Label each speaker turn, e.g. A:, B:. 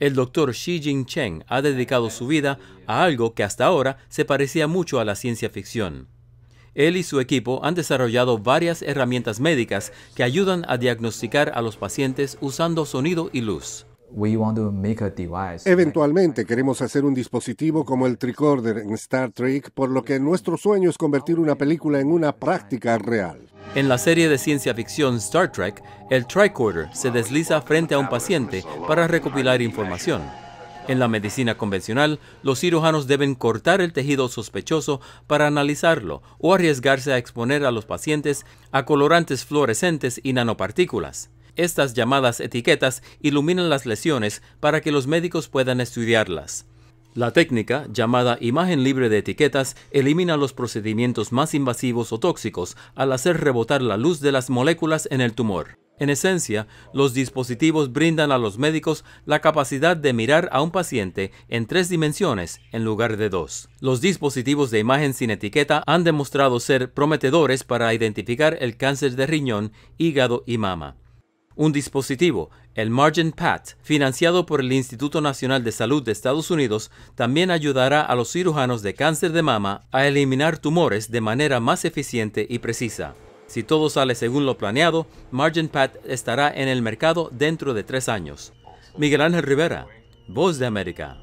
A: El doctor Xi jing ha dedicado su vida a algo que hasta ahora se parecía mucho a la ciencia ficción. Él y su equipo han desarrollado varias herramientas médicas que ayudan a diagnosticar a los pacientes usando sonido y luz.
B: Eventualmente queremos hacer un dispositivo como el tricorder en Star Trek, por lo que nuestro sueño es convertir una película en una práctica real. En
A: la serie de ciencia ficción Star Trek, el tricorder se desliza frente a un paciente para recopilar información. En la medicina convencional, los cirujanos deben cortar el tejido sospechoso para analizarlo o arriesgarse a exponer a los pacientes a colorantes fluorescentes y nanopartículas. Estas llamadas etiquetas iluminan las lesiones para que los médicos puedan estudiarlas. La técnica, llamada imagen libre de etiquetas, elimina los procedimientos más invasivos o tóxicos al hacer rebotar la luz de las moléculas en el tumor. En esencia, los dispositivos brindan a los médicos la capacidad de mirar a un paciente en tres dimensiones en lugar de dos. Los dispositivos de imagen sin etiqueta han demostrado ser prometedores para identificar el cáncer de riñón, hígado y mama. Un dispositivo, el Margin financiado por el Instituto Nacional de Salud de Estados Unidos, también ayudará a los cirujanos de cáncer de mama a eliminar tumores de manera más eficiente y precisa. Si todo sale según lo planeado, Margin estará en el mercado dentro de tres años. Miguel Ángel Rivera, Voz de América.